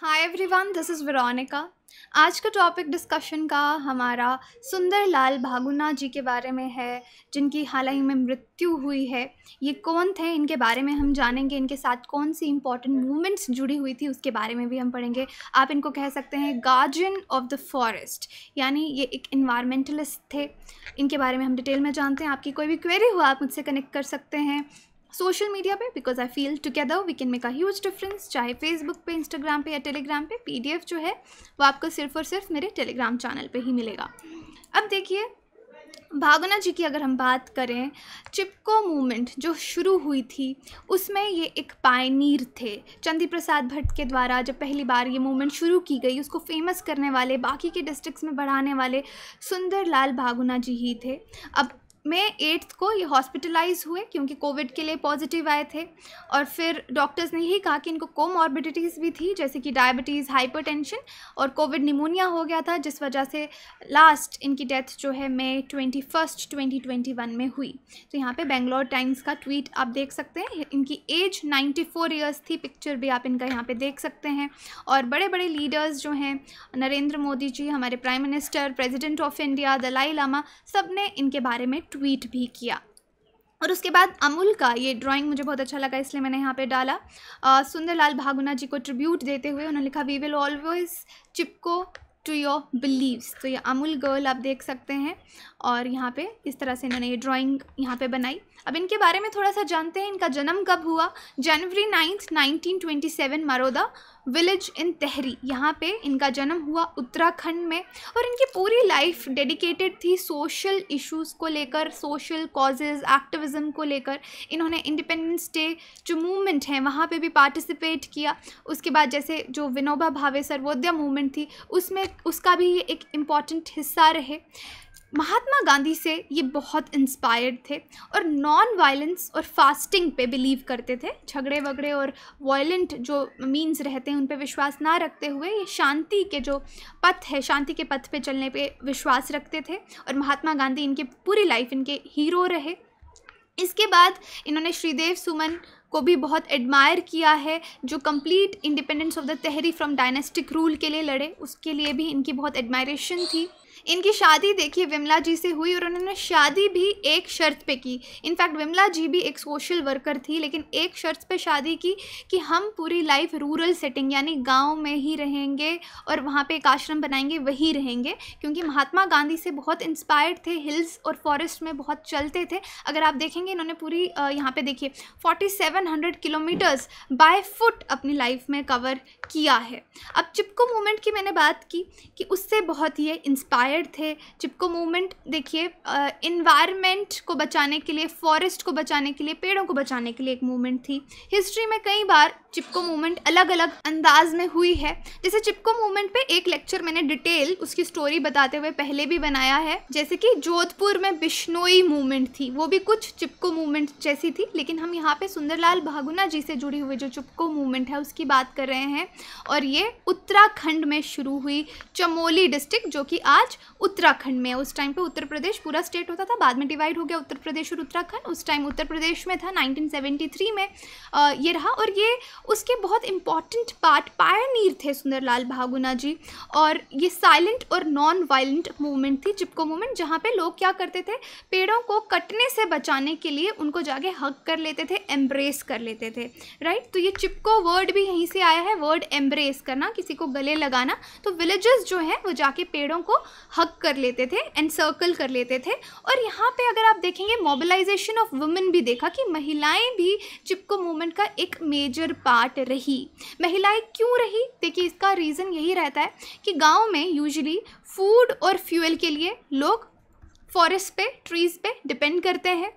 hi everyone this is Veronica आज का topic discussion का हमारा सुंदर लाल भागुना जी के बारे में है जिनकी हाल ही में मृत्यु हुई है ये कौन थे इनके बारे में हम जानेंगे इनके साथ कौन सी इंपॉर्टेंट मूवमेंट्स जुड़ी हुई थी उसके बारे में भी हम पढ़ेंगे आप इनको कह सकते हैं गार्जियन ऑफ द फॉरेस्ट यानी ये एक इन्वायरमेंटलिस्ट थे इनके बारे में हम डिटेल में जानते हैं आपकी कोई भी क्वेरी हो आप मुझसे कनेक्ट कर सकते हैं सोशल मीडिया पे because I feel together we can make a huge difference चाहे फेसबुक पे इंस्टाग्राम पे या टेलीग्राम पे पीडीएफ जो है वो आपको सिर्फ और सिर्फ मेरे टेलीग्राम चैनल पे ही मिलेगा अब देखिए भावना जी की अगर हम बात करें चिपको मूवमेंट जो शुरू हुई थी उसमें ये एक पायनीर थे चंदी प्रसाद भट्ट के द्वारा जब पहली बार ये मूवमेंट शुरू की गई उसको फेमस करने वाले बाकी के डिस्ट्रिक्ट्स में बढ़ाने वाले सुंदर लाल भागुना जी ही थे अब में एट्थ को ये हॉस्पिटलाइज हुए क्योंकि कोविड के लिए पॉजिटिव आए थे और फिर डॉक्टर्स ने यही कहा कि इनको कोमॉर्बिडिटीज़ भी थी जैसे कि डायबिटीज़ हाइपर और कोविड निमोनिया हो गया था जिस वजह से लास्ट इनकी डेथ जो है May twenty first twenty twenty one में हुई तो यहाँ पर बेंगलोर टाइम्स का ट्वीट आप देख सकते हैं इनकी एज नाइन्टी फोर ईयर्स थी पिक्चर भी आप इनका यहाँ पे देख सकते हैं और बड़े बड़े लीडर्स जो हैं नरेंद्र मोदी जी हमारे prime minister president of India Dalai Lama सब ने इनके बारे में ट्वीट ट्वीट भी किया और उसके बाद अमूल का ये ड्राइंग मुझे बहुत अच्छा लगा इसलिए मैंने यहाँ पे डाला सुंदरलाल भागुना जी को ट्रिब्यूट देते हुए उन्होंने लिखा we will always Chipko to your beliefs तो ये अमूल गर्ल आप देख सकते हैं और यहाँ पे इस तरह से इन्होंने ये ड्राइंग यहाँ पे बनाई अब इनके बारे में थोड़ा सा जानते हैं इनका जन्म कब हुआ जनवरी ninth 1927 Maroda village in Tehri यहाँ पे इनका जन्म हुआ उत्तराखंड में और इनकी पूरी लाइफ डेडिकेटेड थी सोशल इश्यूज़ को लेकर सोशल कॉजेज़ एक्टिविज़म को लेकर इन्होंने इंडिपेंडेंस डे जो मूवमेंट है वहाँ पे भी पार्टिसिपेट किया उसके बाद जैसे जो विनोबा भावे सर्वोदय मूवमेंट थी उसमें एक उसका भी ये एक इम्पॉर्टेंट हिस्सा रहे महात्मा गांधी से ये बहुत इंस्पायर्ड थे और नॉन वायलेंस और फास्टिंग पे बिलीव करते थे झगड़े वगड़े और वायलेंट जो मीन्स रहते हैं उन पे विश्वास ना रखते हुए ये शांति के जो पथ है शांति के पथ पे चलने पे विश्वास रखते थे और महात्मा गांधी इनके पूरी लाइफ इनके हीरो रहे इसके बाद इन्होंने श्रीदेव सुमन को भी बहुत एडमायर किया है जो complete independence of the Tehri from dynastic rule के लिए लड़े उसके लिए भी इनकी बहुत एडमायरेशन थी इनकी शादी देखिए विमला जी से हुई और उन्होंने शादी भी एक शर्त पे की इनफैक्ट विमला जी भी एक सोशल वर्कर थी लेकिन एक शर्त पे शादी की कि हम पूरी लाइफ रूरल सेटिंग यानी गांव में ही रहेंगे और वहाँ पे एक आश्रम बनाएंगे वहीं रहेंगे क्योंकि महात्मा गांधी से बहुत इंस्पायर्ड थे हिल्स और फॉरेस्ट में बहुत चलते थे अगर आप देखेंगे इन्होंने पूरी यहाँ पर देखिए फोर्टी किलोमीटर्स बाय फुट अपनी लाइफ में कवर किया है अब चिपको मूवमेंट की मैंने बात की कि उससे बहुत ये इंस्पायर इंस्पायर्ड थे चिपको मूवमेंट देखिए इन्वायरमेंट को बचाने के लिए फॉरेस्ट को बचाने के लिए पेड़ों को बचाने के लिए एक मूवमेंट थी हिस्ट्री में कई बार चिपको मूवमेंट अलग अलग अंदाज में हुई है जैसे चिपको मूवमेंट पे एक लेक्चर मैंने डिटेल उसकी स्टोरी बताते हुए पहले भी बनाया है जैसे कि जोधपुर में बिश्नोई मूवमेंट थी वो भी कुछ चिपको मूवमेंट जैसी थी लेकिन हम यहाँ पे सुंदरलाल भागुना जी से जुड़ी हुई जो चिपको मूवमेंट है उसकी बात कर रहे हैं और ये उत्तराखंड में शुरू हुई चमोली डिस्ट्रिक्ट जो कि आज उत्तराखंड में उस टाइम पे उत्तर प्रदेश पूरा स्टेट होता था बाद में डिवाइड हो गया उत्तर प्रदेश और उत्तराखंड उस टाइम उत्तर प्रदेश में था 1973 में आ, ये रहा और ये उसके बहुत इंपॉर्टेंट पार्ट पायनीर थे सुंदरलाल भागुना जी और ये साइलेंट और नॉन वायलेंट मूवमेंट थी चिपको मूवमेंट जहाँ पर लोग क्या करते थे पेड़ों को कटने से बचाने के लिए उनको जाके हक कर लेते थे एम्ब्रेस कर लेते थे राइट तो ये चिपको वर्ड भी यहीं से आया है वर्ड एम्ब्रेस करना किसी को गले लगाना तो विलेजेस जो हैं वो जाके पेड़ों को हक कर लेते थे एंड सर्कल कर लेते थे और यहाँ पे अगर आप देखेंगे मोबिलाइजेशन ऑफ वुमेन भी देखा कि महिलाएं भी चिपको मूवमेंट का एक मेजर पार्ट रही महिलाएं क्यों रही देखिए इसका रीज़न यही रहता है कि गाँव में यूजली फूड और फ्यूल के लिए लोग फॉरेस्ट पे ट्रीज़ पे डिपेंड करते हैं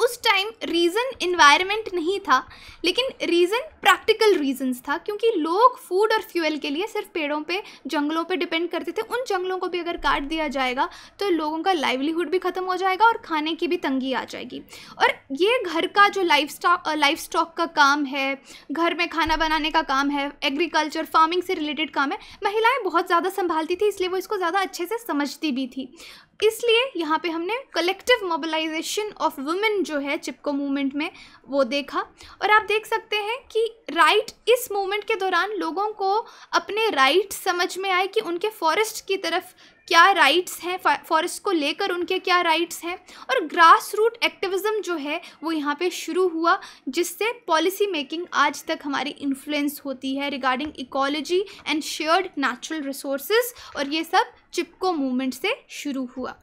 उस टाइम रीज़न इन्वायरमेंट नहीं था लेकिन रीज़न प्रैक्टिकल रीजंस था क्योंकि लोग फूड और फ्यूल के लिए सिर्फ पेड़ों पे जंगलों पे डिपेंड करते थे उन जंगलों को भी अगर काट दिया जाएगा तो लोगों का लाइवलीहुड भी ख़त्म हो जाएगा और खाने की भी तंगी आ जाएगी और ये घर का जो लाइफ स्टॉक लाइफ स्टॉक का काम है घर में खाना बनाने का काम है एग्रीकल्चर फार्मिंग से रिलेटेड काम है महिलाएँ बहुत ज़्यादा संभालती थी इसलिए वो इसको ज़्यादा अच्छे से समझती भी थी इसलिए यहाँ पे हमने कलेक्टिव मोबिलाइजेशन ऑफ वुमेन जो है चिपको मूवमेंट में वो देखा और आप देख सकते हैं कि राइट इस मूवमेंट के दौरान लोगों को अपने राइट समझ में आए कि उनके फॉरेस्ट की तरफ क्या राइट्स हैं फॉरेस्ट को लेकर उनके क्या राइट्स हैं और ग्रास रूट एक्टिविज़म जो है वो यहाँ पे शुरू हुआ जिससे पॉलिसी मेकिंग आज तक हमारी इन्फ्लुएंस होती है regarding ecology and shared natural resources और ये सब चिपको मूवमेंट से शुरू हुआ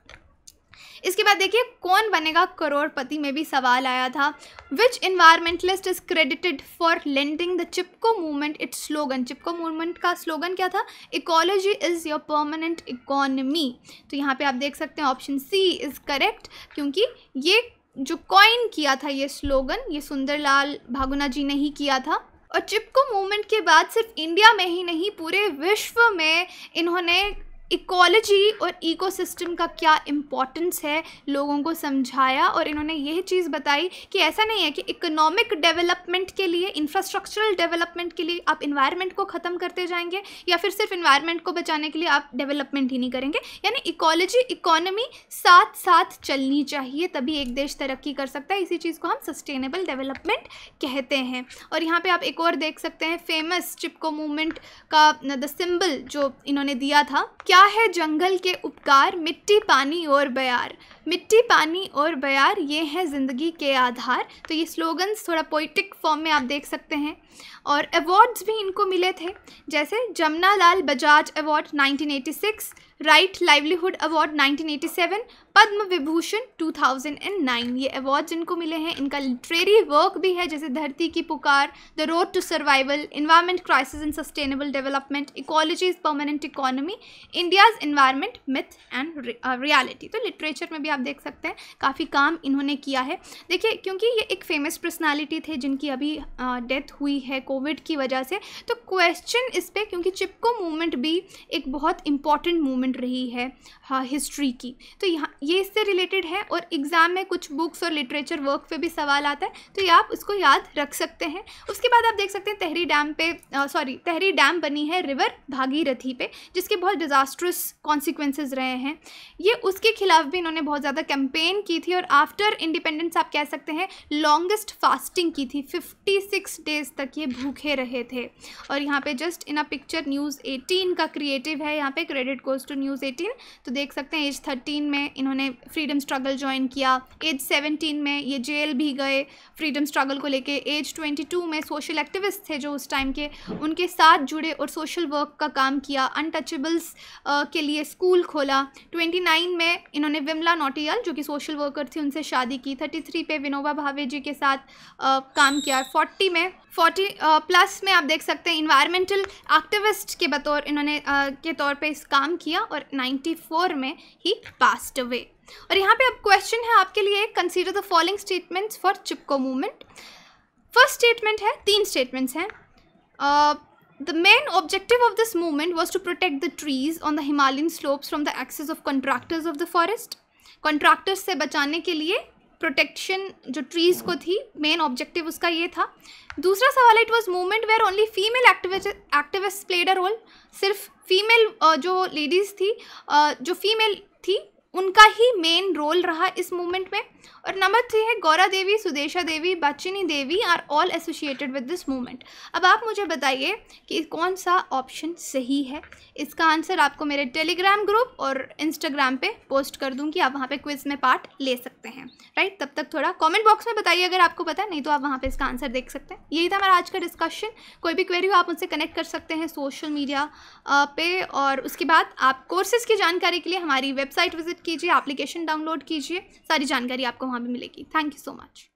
इसके बाद देखिए कौन बनेगा करोड़पति में भी सवाल आया था which environmentalist is credited for lending the Chipko movement its slogan Chipko movement का स्लोगन क्या था ecology is your permanent economy तो यहाँ पे आप देख सकते हैं ऑप्शन सी इज़ करेक्ट क्योंकि ये जो कॉइन किया था ये स्लोगन ये सुंदरलाल भागुना जी ने ही किया था और चिपको मूवमेंट के बाद सिर्फ इंडिया में ही नहीं पूरे विश्व में इन्होंने इकोलॉजी और इकोसिस्टम का क्या इम्पोर्टेंस है लोगों को समझाया और इन्होंने यह चीज़ बताई कि ऐसा नहीं है कि इकोनॉमिक डेवलपमेंट के लिए इंफ्रास्ट्रक्चरल डेवलपमेंट के लिए आप इन्वायरमेंट को ख़त्म करते जाएंगे या फिर सिर्फ इन्वायरमेंट को बचाने के लिए आप डेवलपमेंट ही नहीं करेंगे यानी इकोलॉजी इकोनॉमी साथ साथ चलनी चाहिए तभी एक देश तरक्की कर सकता है इसी चीज़ को हम सस्टेनेबल डेवलपमेंट कहते हैं और यहाँ पर आप एक और देख सकते हैं फेमस चिपको मूवमेंट का द सिम्बल जो इन्होंने दिया था क्या क्या है जंगल के उपकार मिट्टी पानी और बयार मिट्टी पानी और बयार ये हैं ज़िंदगी के आधार तो ये स्लोगन्स थोड़ा पोइटिक फॉर्म में आप देख सकते हैं और अवार्ड्स भी इनको मिले थे जैसे Jamuna Lal Bajaj award 1986 right livelihood award 1987 Padma Vibhushan 2009 ये अवार्ड जिनको मिले हैं इनका लिटरेरी वर्क भी है जैसे Dharti Ki Pukar the road to survival environment crisis and sustainable development ecology is permanent economy इंडियाज इन्वायरमेंट मिथ एंड रियालिटी तो लिटरेचर में भी आप देख सकते हैं काफ़ी काम इन्होंने किया है देखिए क्योंकि ये एक फेमस पर्सनैलिटी थे जिनकी अभी डेथ uh, हुई है कोविड की वजह से तो क्वेश्चन इस पर क्योंकि चिपको मूवमेंट भी एक बहुत इंपॉर्टेंट मूवमेंट डेवलपमेंट रही है हाँ हिस्ट्री की तो यहाँ ये इससे रिलेटेड है और एग्ज़ाम में कुछ बुक्स और लिटरेचर वर्क पे भी सवाल आता है तो ये आप उसको याद रख सकते हैं उसके बाद आप देख सकते हैं तहरी डैम पे सॉरी तहरी डैम बनी है रिवर भागीरथी पे जिसके बहुत डिज़ास्ट्रस कॉन्सिक्वेंसेज रहे हैं ये उसके खिलाफ भी इन्होंने बहुत ज़्यादा कैंपेन की थी और आफ्टर इंडिपेंडेंस आप कह सकते हैं लॉन्गेस्ट फास्टिंग की थी फिफ्टी डेज तक ये भूखे रहे थे और यहाँ पे just in a picture news eighteen का क्रिएटिव है यहाँ पे credit goes to to news eighteen तो देख सकते हैं एज थर्टीन में इन्होंने फ्रीडम स्ट्रगल ज्वाइन किया एज सेवनटीन में ये जेल भी गए फ्रीडम स्ट्रगल को लेके एज ट्वेंटी टू में सोशल एक्टिविस्ट थे जो उस टाइम के उनके साथ जुड़े और सोशल वर्क का काम किया अनटचेबल्स के लिए स्कूल खोला ट्वेंटी नाइन में इन्होंने विमला नोटियाल जो कि सोशल वर्कर थी उनसे शादी की थर्टी थ्री पे विनोबा भावे जी के साथ काम किया फोर्टी में फोर्टी प्लस में आप देख सकते हैं इन्वायरमेंटल एक्टिविस्ट के बतौर इन्होंने के तौर पे इस काम किया गया और 94 में ही पास्ट अवे और यहाँ पे अब क्वेश्चन है आपके लिए consider the following statements for Chipko movement first statement है तीन स्टेटमेंट्स हैं the main objective of this movement was to protect the trees on the Himalayan slopes from the excess of contractors of the forest contractors से बचाने के लिए protection जो trees को थी मेन ऑब्जेक्टिव उसका ये था दूसरा सवाल it was movement where only female activist activist played a role सिर्फ फीमेल जो लेडीज़ थी जो फीमेल थी उनका ही मेन रोल रहा इस मूवमेंट में और नंबर थ्री है Gaura Devi Sudesha Devi Bachni Devi are all associated with this movement अब आप मुझे बताइए कि कौन सा ऑप्शन सही है इसका आंसर आपको मेरे टेलीग्राम ग्रुप और इंस्टाग्राम पे पोस्ट कर दूँगी आप वहाँ पे क्विज में पार्ट ले सकते हैं राइट तब तक थोड़ा कॉमेंट बॉक्स में बताइए अगर आपको पता है नहीं तो आप वहाँ पर इसका आंसर देख सकते हैं यही था हमारा आज का डिस्कशन कोई भी क्वेरी हो आप उनसे कनेक्ट कर सकते हैं सोशल मीडिया पे और उसके बाद आप कोर्सेज़ की जानकारी के लिए हमारी वेबसाइट विजिट कीजिए एप्लीकेशन डाउनलोड कीजिए सारी जानकारी आपको वहाँ भी मिलेगी थैंक यू सो मच